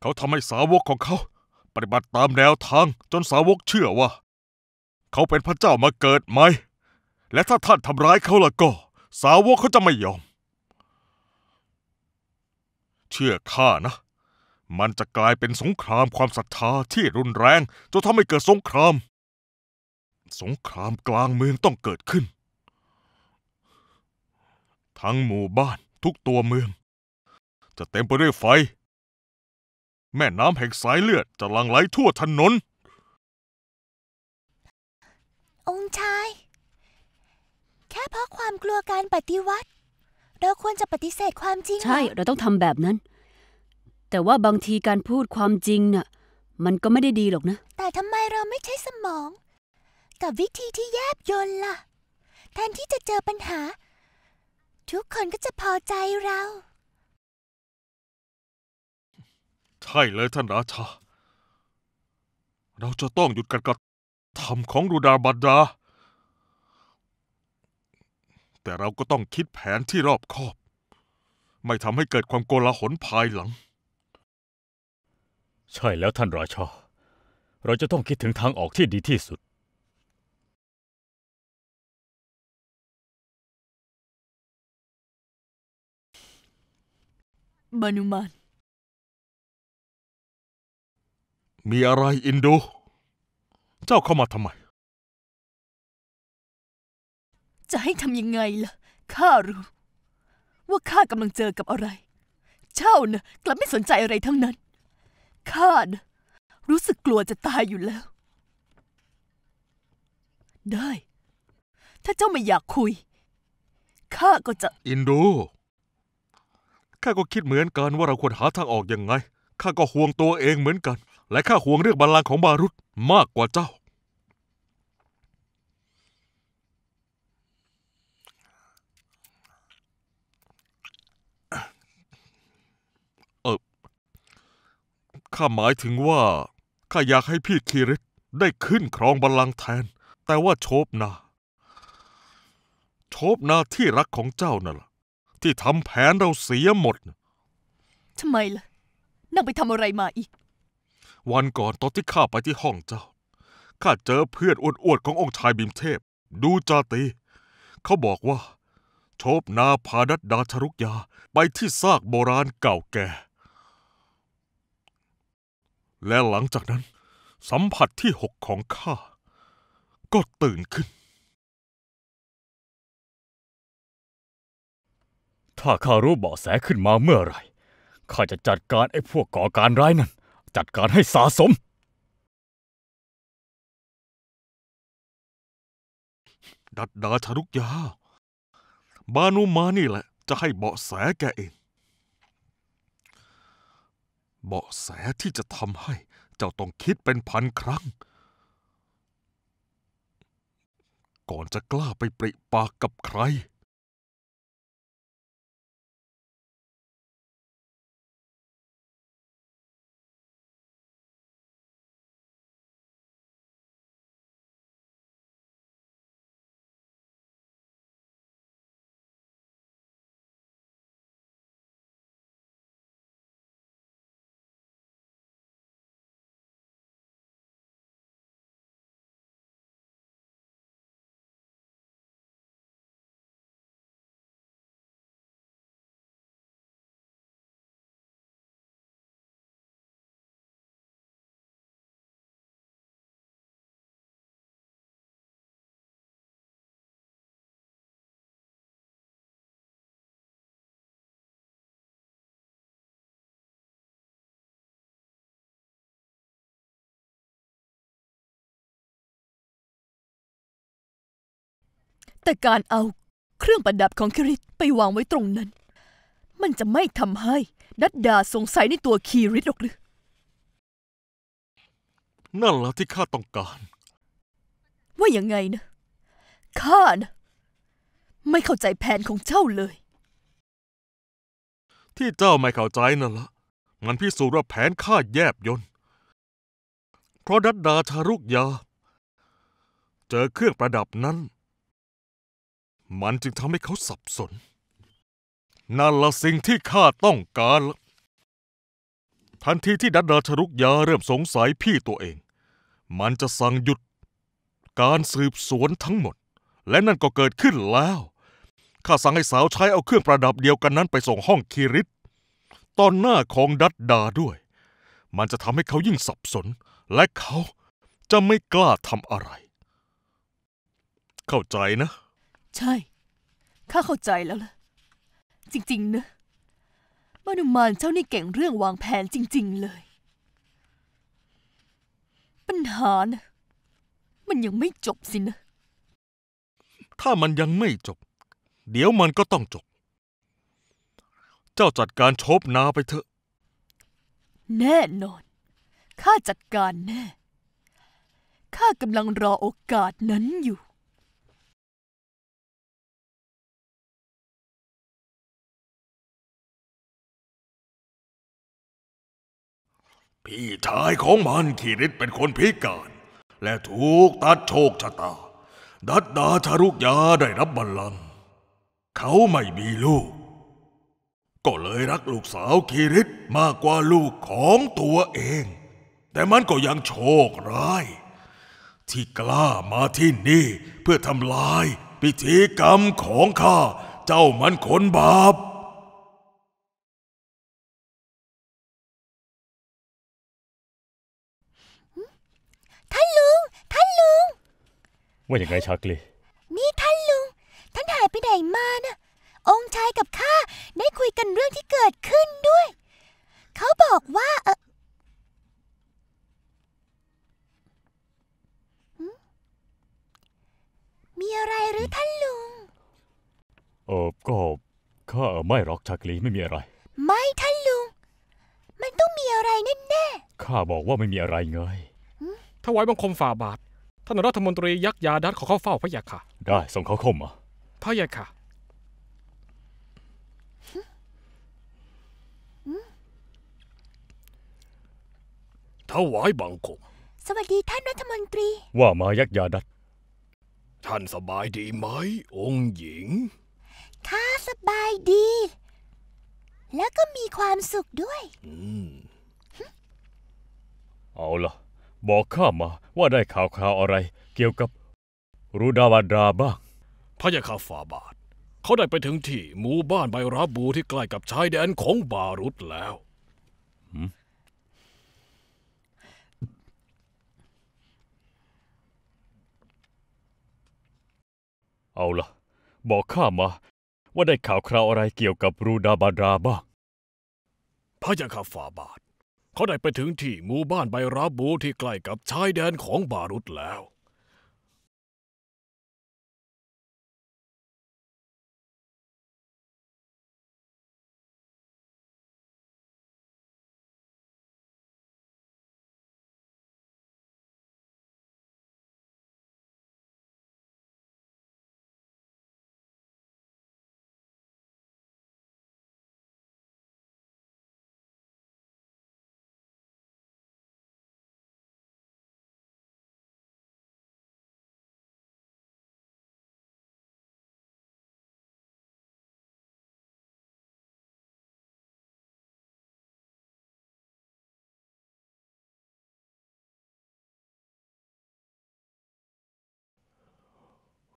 เขาทำให้สาวกของเขา ปฏิบัติตามแนวทางจนสาวกเชื่อว่าเขาเป็นพระเจ้ามาเกิดไหมและถ้าท่านทำร้ายเขาล่ะก็ สาวกเขาจะไม่ยอม เชื่อข้านะ มันจะกลายเป็นสงครามความศรัทธาที่รุนแรงจนทำให้เกิดสงคราม สงครามกลางเมืองต้องเกิดขึ้น ทั้งหมู่บ้านทุกตัวเมือง จะเต็มไปด้วยไฟแม่น้ำแห่งสายเลือดจะลังไหลทั่วถนน องค์ชาย แค่เพราะความกลัวการปฏิวัติ เราควรจะปฏิเสธความจริงเหรอใช่ เราต้องทำแบบนั้น แต่ว่าบางทีการพูดความจริงน่ะมันก็ไม่ได้ดีหรอกนะ แต่ทำไมเราไม่ใช้สมอง กับวิธีที่แยบยลล่ะแทนที่จะเจอปัญหา ทุกคนก็จะพอใจเราใช่เลยท่านราชา เราจะต้องหยุดการกระทำของรูดาบัดดา แต่เราก็ต้องคิดแผนที่รอบคอบ ไม่ทำให้เกิดความโกลาหลภายหลัง ใช่แล้วท่านราชา เราจะต้องคิดถึงทางออกที่ดีที่สุด บานุมานมีอะไรอินดู เจ้าเข้ามาทำไม จะให้ทำยังไงล่ะ ข้ารู้ ว่าข้ากำลังเจอกับอะไร เจ้านะกลับไม่สนใจอะไรทั้งนั้น ข้านะรู้สึกกลัวจะตายอยู่แล้ว ได้ ถ้าเจ้าไม่อยากคุย ข้าก็จะ อินดูข้าก็คิดเหมือนกันว่าเราควรหาทางออกยังไง ข้าก็ห่วงตัวเองเหมือนกันและข้าห่วงเรื่องบัลลังก์ของบารุตมากกว่าเจ้า เออข้าหมายถึงว่า ข้าอยากให้พี่คีริตได้ขึ้นครองบัลลังก์แทน แต่ว่าโชบนา โชบนาที่รักของเจ้านั่นล่ะ ที่ทำแผนเราเสียหมด ทำไมล่ะนั่งไปทำอะไรมาอีกวันก่อนตอนที่ข้าไปที่ห้องเจ้า ข้าเจอเพื่อนอ้วนๆขององค์ชายบิมเทพ ดูจาตี เขาบอกว่าโชบนาพาดัดดาชรุกยา ไปที่ซากโบราณเก่าแก่ และหลังจากนั้น สัมผัสที่หกของข้าก็ตื่นขึ้น ถ้าข้ารู้เบาะแสขึ้นมาเมื่อไหร่ข้าจะจัดการไอ้พวกก่อการร้ายนั้นจัดการให้สาสม ดัดดาชารุกยา บานุมานี่แหละจะให้เบาะแสแกเอง เบาะแสที่จะทำให้เจ้าต้องคิดเป็นพันครั้ง ก่อนจะกล้าไปปริปากกับใครแต่การเอาเครื่องประดับของคิริตไปวางไว้ตรงนั้น มันจะไม่ทำให้ดัดดาสงสัยในตัวคีริตหรอกหรือ นั่นแหละที่ข้าต้องการ ว่ายังไงนะข้านะไม่เข้าใจแผนของเจ้าเลย ที่เจ้าไม่เข้าใจนั่นละ มันพิสูจน์ว่าแผนข้าแยบยนเพราะดัดดาทารุกยา เจอเครื่องประดับนั้นมันจึงทำให้เขาสับสน นั่นละสิ่งที่ข้าต้องการละทันทีที่ดัดดาชรุกยาเริ่มสงสัยพี่ตัวเอง มันจะสั่งหยุดการสืบสวนทั้งหมด และนั่นก็เกิดขึ้นแล้วข้าสั่งให้สาวใช้เอาเครื่องประดับเดียวกันนั้นไปส่งห้องคีริตตอนหน้าของดัดดาด้วย มันจะทำให้เขายิ่งสับสนและเขาจะไม่กล้าทำอะไร เข้าใจนะใช่ ข้าเข้าใจแล้วล่ะ จริงๆนะมานุมานเจ้านี่เก่งเรื่องวางแผนจริง ๆ เลย ปัญหานะมันยังไม่จบสินะ ถ้ามันยังไม่จบ เดี๋ยวมันก็ต้องจบ เจ้าจัดการชบนาไปเถอะ แน่นอน ข้าจัดการแน่ ข้ากำลังรอโอกาสนั้นอยู่พี่ชายของมันขีริตเป็นคนพิการ และถูกตัดโชคชะตา ดัดดาชารุกยาได้รับบัลลังก์เขาไม่มีลูก ก็เลยรักลูกสาวคีริตมากกว่าลูกของตัวเอง แต่มันก็ยังโชคร้าย ที่กล้ามาที่นี่เพื่อทำลายพิธีกรรมของข้า เจ้ามันคนบาปว่าอย่างไรชาคลีนี่ท่านลุง ท่านหายไปไหนมานะองค์ชายกับข้าได้คุยกันเรื่องที่เกิดขึ้นด้วย เขาบอกว่า เออมีอะไรหรือท่านลุงเออก็ข้าไม่รอกชาคลีไม่มีอะไร ไม่ท่านลุง มันต้องมีอะไรแน่ๆข้าบอกว่าไม่มีอะไรไงถวายบังคมฝ่าบาทท่านรัฐมนตรียักษ์ยาดัดขอเข้าเฝ้าพระยาค่ะ ได้ส่งเขาเข้ามาพระยาค่ะถวายบังคมสวัสดีท่านรัฐมนตรี ว่ามายักษ์ยาดัดท่านสบายดีไหมองค์หญิงข้าสบายดี แล้วก็มีความสุขด้วย อืมบอกข้ามา ว่าได้ข่าวข่าวอะไร เกี่ยวกับ รูดาวาดาบ้างพระยาคาฟาบาท เขาได้ไปถึงที่หมู่บ้านไบราบูที่ใกล้กับชายแดนของบารุตแล้วเอาละบอกข้ามา ว่าได้ข่าวคราวอะไรเกี่ยวกับรูดาบาดาบ้างพระยาคาฟาบาทเขาได้ไปถึงที่หมู่บ้านไบราบูที่ใกล้กับชายแดนของบารุตแล้ว